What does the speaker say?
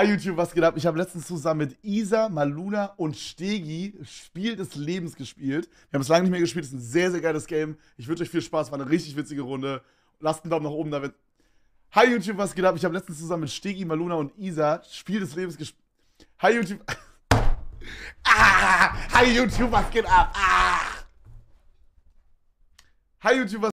Hi YouTube, was geht ab? Ich habe letztens zusammen mit Isa, Maluna und Stegi Spiel des Lebens gespielt. Wir haben es lange nicht mehr gespielt, es ist ein sehr, sehr geiles Game. Ich wünsche euch viel Spaß, war eine richtig witzige Runde. Lasst einen Daumen nach oben, damit. Hi YouTube, was geht ab? Ich habe letztens zusammen mit Stegi, Maluna und Isa Spiel des Lebens gespielt. Hi YouTube. ah! Hi YouTube, was geht ab? Ah! Hi YouTube, was